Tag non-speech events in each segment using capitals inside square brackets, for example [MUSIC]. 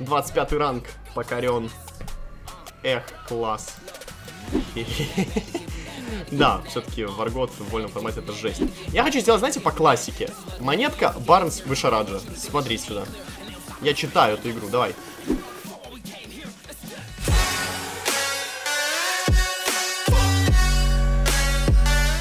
25 ранг покорен. Эх, класс. [LAUGHS] Да, все-таки Варгот в вольном формате это жесть. Я хочу сделать, знаете, по классике. Монетка Барнс Вышараджа. Смотри сюда. Я читаю эту игру, давай.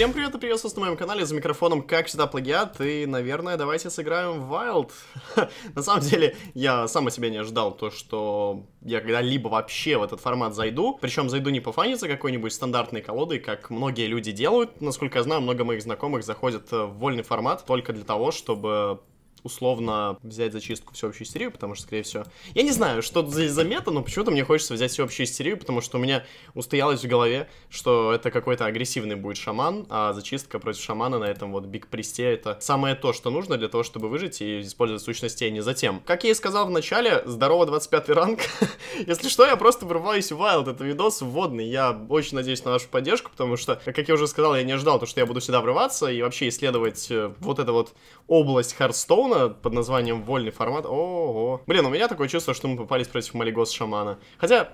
Всем привет и приветствую на моем канале, за микрофоном, как всегда, плагиат, и, наверное, давайте сыграем в Wild. [LAUGHS] на самом деле, я сам о себе не ожидал то, что я когда-либо вообще в этот формат зайду, причем зайду не пофаниться какой-нибудь стандартной колодой, как многие люди делают. Насколько я знаю, много моих знакомых заходят э, в вольный формат только для того, чтобы условно взять зачистку всеобщую истерию, потому что, скорее всего... Я не знаю, что здесь заметно, но почему-то мне хочется взять всеобщую истерию, потому что у меня устоялось в голове, что это какой-то агрессивный будет шаман, а зачистка против шамана на этом вот биг-престе — это самое то, что нужно для того, чтобы выжить и использовать сущностей не затем. Как я и сказал в начале, здорово 25 ранг. [LAUGHS] Если что, я просто врываюсь в Wild, это видос вводный. Я очень надеюсь на вашу поддержку, потому что, как я уже сказал, я не ожидал, то, что я буду сюда врываться и вообще исследовать э, вот эту вот область Хардстоуна, Тимуна под названием «Вольный формат». Ого. Блин, у меня такое чувство, что мы попались против Малигос Шамана. Хотя,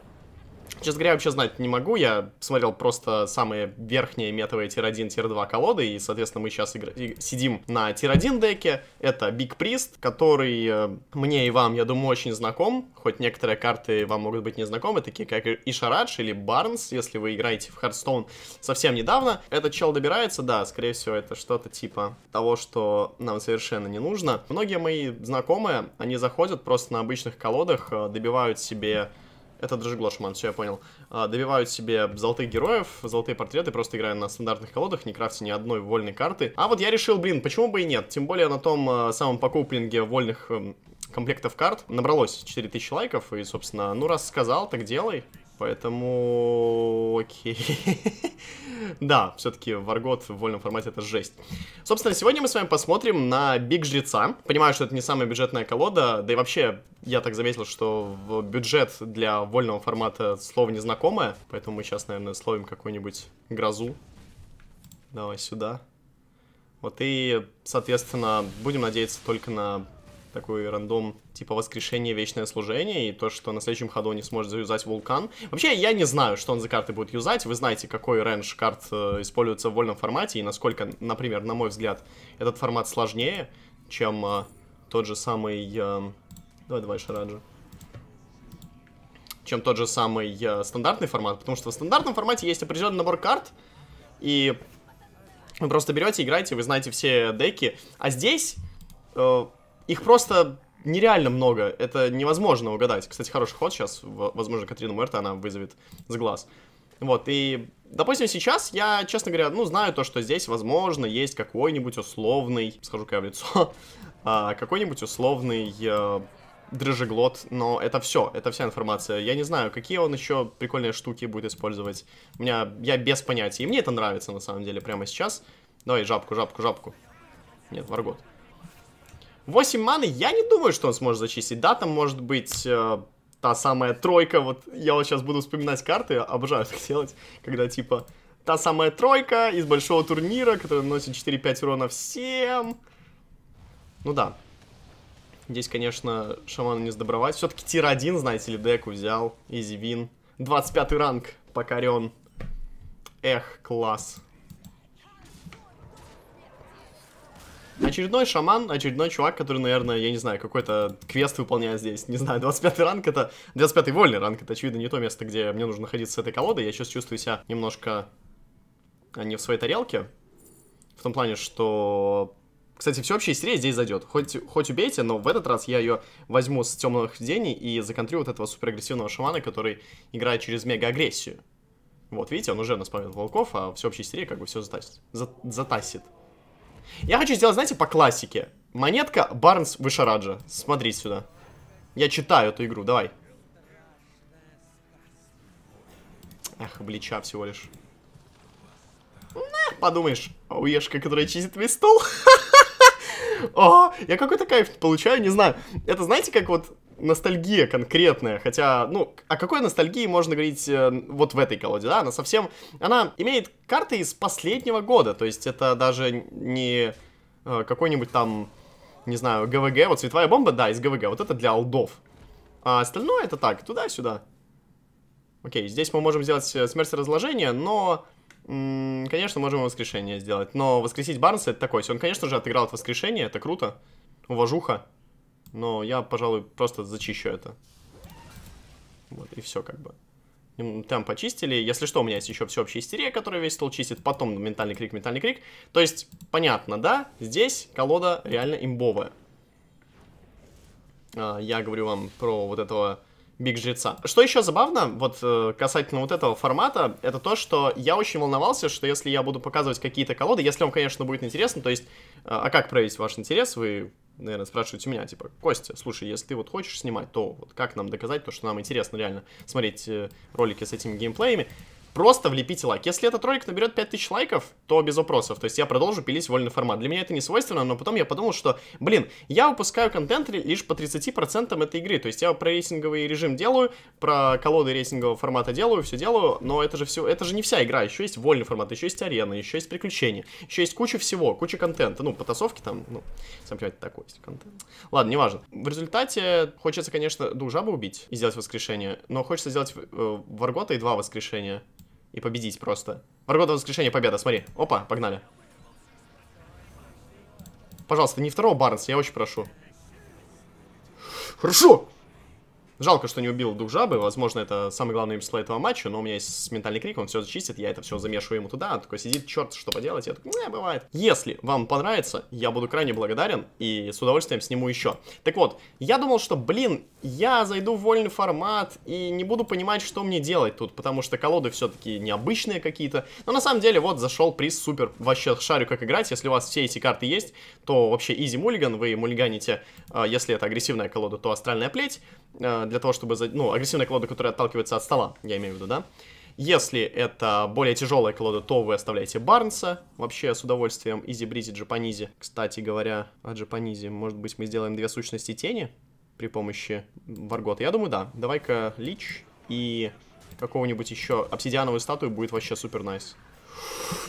Честно говоря, вообще знать не могу, я смотрел просто самые верхние метовые тир-1, тир-2 колоды, и, соответственно, мы сейчас игр... сидим на тир-1 деке, это Биг Прист, который э, мне и вам, я думаю, очень знаком, хоть некоторые карты вам могут быть не знакомы, такие как Ишарадж или Барнс, если вы играете в Хардстоун совсем недавно. Этот чел добирается, да, скорее всего, это что-то типа того, что нам совершенно не нужно. Многие мои знакомые, они заходят просто на обычных колодах, э, добивают себе это Дрожегло Шаман, все, я понял. А, добивают себе золотых героев, золотые портреты, просто играя на стандартных колодах, не крафте ни одной вольной карты. А вот я решил, блин, почему бы и нет? Тем более на том а, самом покупинге вольных эм, комплектов карт набралось 4000 лайков, и, собственно, ну раз сказал, так делай. Поэтому, окей. [LAUGHS] да, все-таки Варгот в вольном формате это жесть. Собственно, сегодня мы с вами посмотрим на Биг Жреца. Понимаю, что это не самая бюджетная колода, да и вообще я так заметил, что в бюджет для вольного формата слово незнакомое, поэтому мы сейчас, наверное, словим какую-нибудь грозу. Давай сюда. Вот и, соответственно, будем надеяться только на такой рандом, типа воскрешение, вечное служение, и то, что на следующем ходу он не сможет заюзать вулкан. Вообще, я не знаю, что он за карты будет юзать. Вы знаете, какой рендж карт э, используется в вольном формате, и насколько, например, на мой взгляд, этот формат сложнее, чем э, тот же самый... Э, давай, давай, Шараджи чем тот же самый э, стандартный формат, потому что в стандартном формате есть определенный набор карт, и вы просто берете, играете, вы знаете все деки, а здесь э, их просто нереально много, это невозможно угадать. Кстати, хороший ход сейчас, возможно, Катрина Мерта она вызовет с глаз. Вот, и, допустим, сейчас я, честно говоря, ну, знаю то, что здесь, возможно, есть какой-нибудь условный, скажу ка я в лицо, [LAUGHS] а, какой-нибудь условный э, дрожжеглот, но это все, это вся информация. Я не знаю, какие он еще прикольные штуки будет использовать. У меня, я без понятия, и мне это нравится, на самом деле, прямо сейчас. Давай, жабку, жабку, жабку. Нет, варгот. 8 маны, я не думаю, что он сможет зачистить. Да, там может быть э, та самая тройка, вот я вот сейчас буду вспоминать карты, обожаю так делать, когда типа та самая тройка из большого турнира, которая наносит 4-5 урона всем. Ну да. Здесь, конечно, шаману не сдобровать. Все-таки тир 1, знаете ли, деку взял. Изи вин. 25 ранг покорен. Эх, класс. Очередной шаман, очередной чувак, который, наверное, я не знаю, какой-то квест выполняет здесь. Не знаю, 25-й ранг это... 25-й вольный ранг это, очевидно, не то место, где мне нужно находиться с этой колодой. Я сейчас чувствую себя немножко а, не в своей тарелке. В том плане, что... Кстати, всеобщая истерия здесь зайдет. Хоть, хоть убейте, но в этот раз я ее возьму с темных дений и законтрю вот этого суперагрессивного шамана, который играет через мега-агрессию. Вот, видите, он уже нас волков, а всеобщая истерия как бы все затасит. За затасит. Я хочу сделать, знаете, по классике. Монетка Барнс Вышараджа. Смотри сюда. Я читаю эту игру, давай. Ах, блича всего лишь. На, подумаешь, ауешка, которая чистит весь стол. [LAUGHS] О, я какой-то кайф получаю, не знаю. Это знаете, как вот ностальгия конкретная, хотя, ну, о какой ностальгии можно говорить э, вот в этой колоде, да, она совсем, она имеет карты из последнего года, то есть это даже не э, какой-нибудь там, не знаю, ГВГ, вот цветовая бомба, да, из ГВГ, вот это для алдов, а остальное это так, туда-сюда. Окей, здесь мы можем сделать э, смерть разложения, но Конечно, можем воскрешение сделать, но воскресить Барнса это такой. Он, конечно же, отыграл от воскрешения, это круто. Уважуха но я, пожалуй, просто зачищу это. Вот, и все как бы. Там почистили. Если что, у меня есть еще всеобщая истерия, которая весь стол чистит. Потом ментальный крик, ментальный крик. То есть, понятно, да? Здесь колода реально имбовая. А, я говорю вам про вот этого Биг Жреца. Что еще забавно, вот э, касательно вот этого формата, это то, что я очень волновался, что если я буду показывать какие-то колоды, если вам, конечно, будет интересно, то есть, э, а как проявить ваш интерес, вы наверное, спрашивают у меня, типа, Костя, слушай, если ты вот хочешь снимать, то вот как нам доказать то, что нам интересно реально смотреть э, ролики с этими геймплеями? Просто влепите лайк. Если этот ролик наберет 5000 лайков, то без вопросов. То есть я продолжу пилить вольный формат. Для меня это не свойственно, но потом я подумал, что, блин, я выпускаю контент лишь по 30% этой игры. То есть я про рейтинговый режим делаю, про колоды рейтингового формата делаю, все делаю, но это же все, это же не вся игра. Еще есть вольный формат, еще есть арена, еще есть приключения, еще есть куча всего, куча контента. Ну, потасовки там, ну, сам понимаете, такой есть контент. Ладно, неважно. В результате хочется, конечно, дух ну, жабы убить и сделать воскрешение, но хочется сделать э, Варгота и два воскрешения и победить просто. Маргота воскрешение, победа, смотри. Опа, погнали. Пожалуйста, не второго Барнс, я очень прошу. Хорошо! Жалко, что не убил дух жабы. Возможно, это самый главный импсл этого матча, но у меня есть ментальный крик, он все зачистит, я это все замешиваю ему туда, он такой сидит, черт, что поделать, я такой, не, бывает. Если вам понравится, я буду крайне благодарен и с удовольствием сниму еще. Так вот, я думал, что, блин, я зайду в вольный формат и не буду понимать, что мне делать тут, потому что колоды все-таки необычные какие-то. Но на самом деле, вот, зашел приз супер, вообще шарю, как играть. Если у вас все эти карты есть, то вообще изи мульган вы мульганите, а, если это агрессивная колода, то астральная плеть, а, для того, чтобы, ну, агрессивная колода, которая отталкивается от стола, я имею в виду, да. Если это более тяжелая колода, то вы оставляете Барнса. Вообще с удовольствием. Изи-бризи, Джапанизи. Кстати говоря, о Джапанизи, может быть, мы сделаем две сущности тени при помощи Варгота. Я думаю, да. Давай-ка Лич и какого-нибудь еще обсидиановую статую будет вообще супер найс. Nice.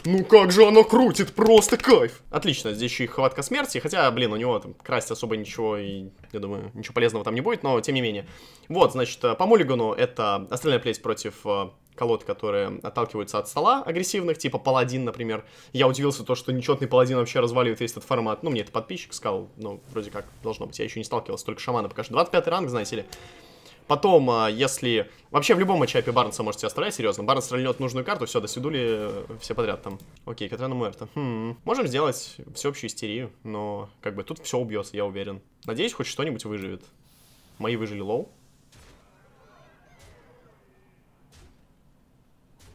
Ну как же она крутит, просто кайф! Отлично, здесь еще и хватка смерти, хотя, блин, у него там красть особо ничего, и, я думаю, ничего полезного там не будет, но тем не менее. Вот, значит, э, по Муллигану это остальная плеть против э, колод, которые отталкиваются от стола агрессивных, типа паладин, например. Я удивился то, что нечетный паладин вообще разваливает весь этот формат. Ну, мне это подписчик сказал, ну, вроде как должно быть. Я еще не сталкивался, только шамана пока что. 25 ранг, знаете ли. Потом, а, если... Вообще в любом матчапе Барнса можете оставлять, серьезно. Барнс стрельнет нужную карту, все, до свидули э, все подряд там. Окей, Катрана Муэрта. Хм. Можем сделать всеобщую истерию, но как бы тут все убьется, я уверен. Надеюсь, хоть что-нибудь выживет. Мои выжили лоу.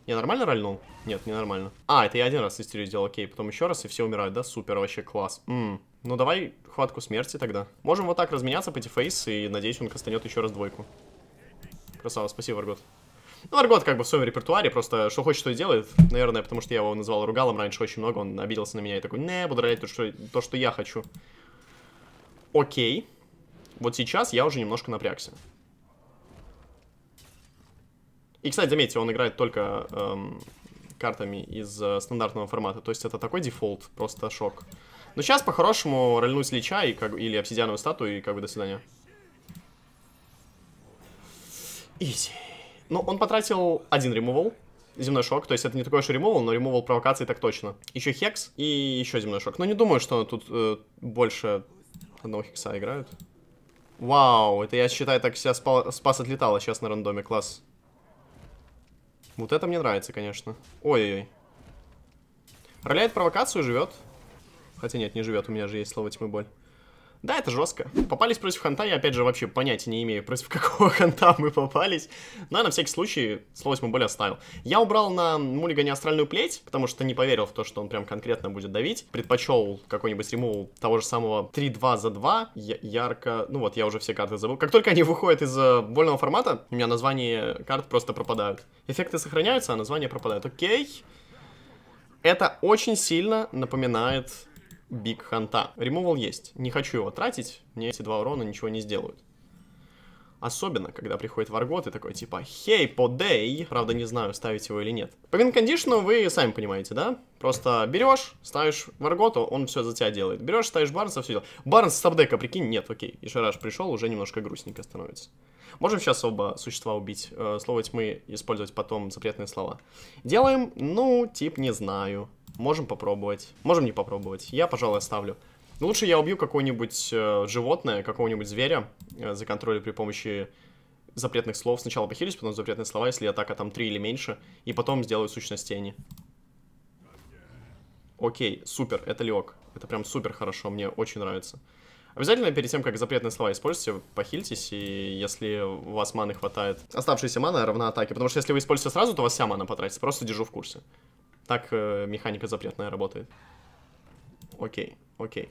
Я нормально рольнул? Нет, не нормально. А, это я один раз истерию сделал, окей. Потом еще раз, и все умирают, да? Супер, вообще класс. Ммм. Ну давай хватку смерти тогда. Можем вот так разменяться, по патифейс, и надеюсь, он кастанет еще раз двойку. Красава, спасибо, Варгот. Ну, Варгот как бы в своем репертуаре, просто что хочет, что и делает. Наверное, потому что я его называл ругалом раньше очень много, он обиделся на меня и такой, не, буду ролять то что, то, что я хочу. Окей. Вот сейчас я уже немножко напрягся. И, кстати, заметьте, он играет только эм, картами из э, стандартного формата. То есть это такой дефолт, просто шок. Но сейчас, по-хорошему, рольнусь Лича и, как, или обсидиановую статую, и как бы до свидания. Изи. Ну, он потратил один ремувал, земной шок. То есть это не такой уж ремувал, но ремувал провокации так точно. Еще хекс и еще земной шок. Но не думаю, что тут э, больше одного хекса играют. Вау, это я, считаю, так себя спал, спас отлетало сейчас на рандоме, класс. Вот это мне нравится, конечно. Ой-ой-ой. Роляет провокацию, живет. Хотя нет, не живет, у меня же есть слово тьмы боль. Да, это жестко. Попались против Ханта, я опять же вообще понятия не имею, против [LAUGHS] какого Ханта мы попались. Но на всякий случай слово тьму оставил. Я убрал на Мулигане астральную плеть, потому что не поверил в то, что он прям конкретно будет давить. Предпочел какой-нибудь ремоул того же самого 3-2 за 2, я ярко... Ну вот, я уже все карты забыл. Как только они выходят из э, вольного формата, у меня названия карт просто пропадают. Эффекты сохраняются, а названия пропадают. Окей. Это очень сильно напоминает Биг Ханта. Ремовал есть. Не хочу его тратить, мне эти два урона ничего не сделают. Особенно, когда приходит Варгот и такой типа «Хей, подей!» Правда, не знаю, ставить его или нет. По винкондишну вы сами понимаете, да? Просто берешь, ставишь Варготу, он все за тебя делает. Берешь, ставишь Барнса, все делает. Барнс с сабдека, прикинь, нет, окей. И Шараш пришел, уже немножко грустненько становится. Можем сейчас оба существа убить, э, слово тьмы использовать потом запретные слова. Делаем, ну, тип не знаю. Можем попробовать. Можем не попробовать. Я, пожалуй, оставлю. лучше я убью какое-нибудь э, животное, какого-нибудь зверя, э, за контроль при помощи запретных слов. Сначала похилюсь, потом запретные слова, если атака там 3 или меньше, и потом сделаю сущность тени. Окей, супер, это лег. Это прям супер хорошо, мне очень нравится. Обязательно перед тем, как запретные слова используйте, похильтесь, и если у вас маны хватает, оставшаяся мана равна атаке. Потому что если вы используете сразу, то у вас вся мана потратится, просто держу в курсе. Так э, механика запретная работает. Окей, окей.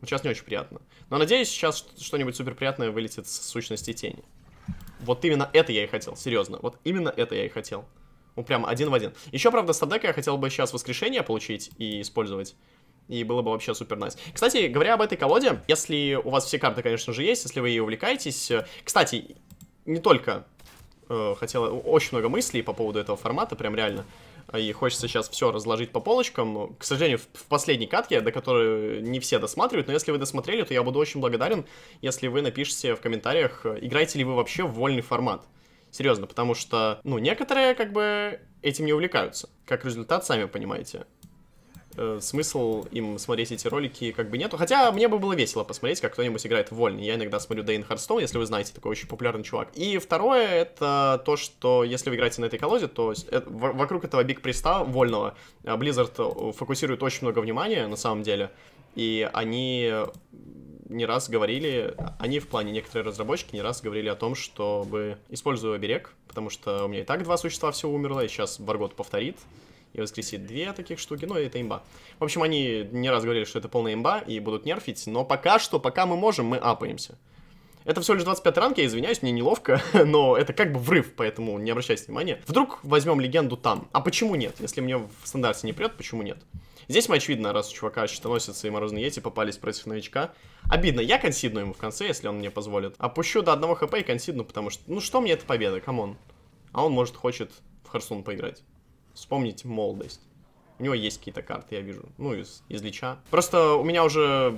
Ну, сейчас не очень приятно. Но надеюсь, сейчас что-нибудь супер приятное вылетит с сущности тени. Вот именно это я и хотел, серьезно. Вот именно это я и хотел. Ну, прям один в один. Еще, правда, стабдека я хотел бы сейчас воскрешение получить и использовать. И было бы вообще супер найс. Nice. Кстати, говоря об этой колоде, если у вас все карты, конечно же, есть, если вы ей увлекаетесь... Э, кстати, не только э, хотела... Очень много мыслей по поводу этого формата, прям реально и хочется сейчас все разложить по полочкам. К сожалению, в последней катке, до которой не все досматривают, но если вы досмотрели, то я буду очень благодарен, если вы напишите в комментариях, играете ли вы вообще в вольный формат. Серьезно, потому что, ну, некоторые как бы этим не увлекаются, как результат, сами понимаете. Э, смысл им смотреть эти ролики как бы нету. Хотя мне бы было весело посмотреть, как кто-нибудь играет в вольный. Я иногда смотрю Дейн Харстон если вы знаете, такой очень популярный чувак. И второе, это то, что если вы играете на этой колоде, то э, вокруг этого Биг Приста вольного э, Blizzard фокусирует очень много внимания, на самом деле. И они не раз говорили, они в плане некоторые разработчики не раз говорили о том, чтобы использую оберег, потому что у меня и так два существа все умерло, и сейчас Баргот повторит и воскресит две таких штуки, ну, это имба. В общем, они не раз говорили, что это полная имба и будут нерфить, но пока что, пока мы можем, мы апаемся. Это всего лишь 25 ранг, я извиняюсь, мне неловко, [LAUGHS] но это как бы врыв, поэтому не обращайте внимания. Вдруг возьмем легенду там. А почему нет? Если мне в стандарте не прет, почему нет? Здесь мы, очевидно, раз у чувака щитоносица и морозные эти попались против новичка. Обидно, я консидну ему в конце, если он мне позволит. Опущу до одного хп и консидну, потому что, ну что мне эта победа, камон. А он, может, хочет в Харсун поиграть вспомнить молодость. У него есть какие-то карты, я вижу. Ну, из, из лича. Просто у меня уже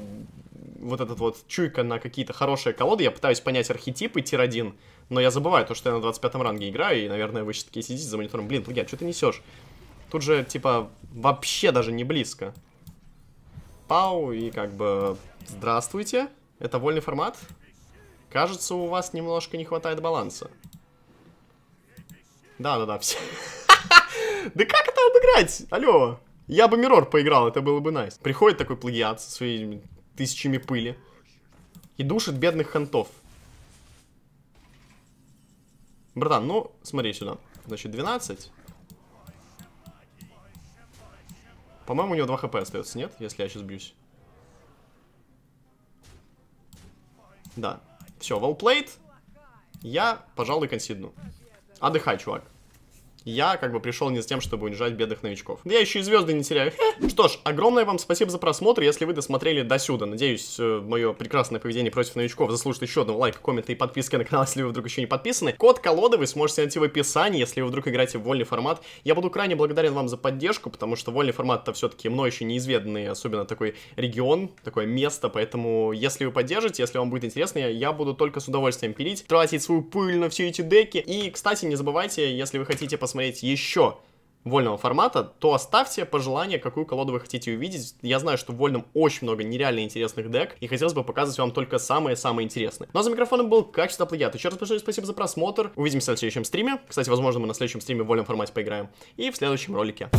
вот этот вот чуйка на какие-то хорошие колоды. Я пытаюсь понять архетипы тир-1, но я забываю то, что я на 25 ранге играю, и, наверное, вы сейчас такие сидите за монитором. Блин, Плагиат, что ты несешь? Тут же, типа, вообще даже не близко. Пау, и как бы... Здравствуйте, это вольный формат. Кажется, у вас немножко не хватает баланса. Да-да-да, все... [LAUGHS] Да как это обыграть? Алло. Я бы Мирор поиграл, это было бы найс. Приходит такой плагиат со своими тысячами пыли. И душит бедных хантов. Братан, ну, смотри сюда. Значит, 12. По-моему, у него 2 хп остается, нет? Если я сейчас бьюсь. Да. Все, волплейт. Я, пожалуй, консидну. Отдыхай, чувак. Я как бы пришел не с тем, чтобы унижать бедных новичков. Да я еще и звезды не теряю. Хе. Что ж, огромное вам спасибо за просмотр, если вы досмотрели до сюда. Надеюсь, э, мое прекрасное поведение против новичков заслужит еще одного лайка, коммента и подписки на канал, если вы вдруг еще не подписаны. Код колоды вы сможете найти в описании, если вы вдруг играете в вольный формат. Я буду крайне благодарен вам за поддержку, потому что вольный формат это все-таки мной еще неизведанный, особенно такой регион, такое место, поэтому если вы поддержите, если вам будет интересно, я буду только с удовольствием пилить, тратить свою пыль на все эти деки. И, кстати, не забывайте, если вы хотите посмотреть посмотреть еще вольного формата, то оставьте пожелание, какую колоду вы хотите увидеть. Я знаю, что в вольном очень много нереально интересных дек, и хотелось бы показывать вам только самые-самые интересные. Ну а за микрофоном был качество плагиат. Еще раз большое спасибо за просмотр. Увидимся на следующем стриме. Кстати, возможно, мы на следующем стриме в вольном формате поиграем. И в следующем ролике.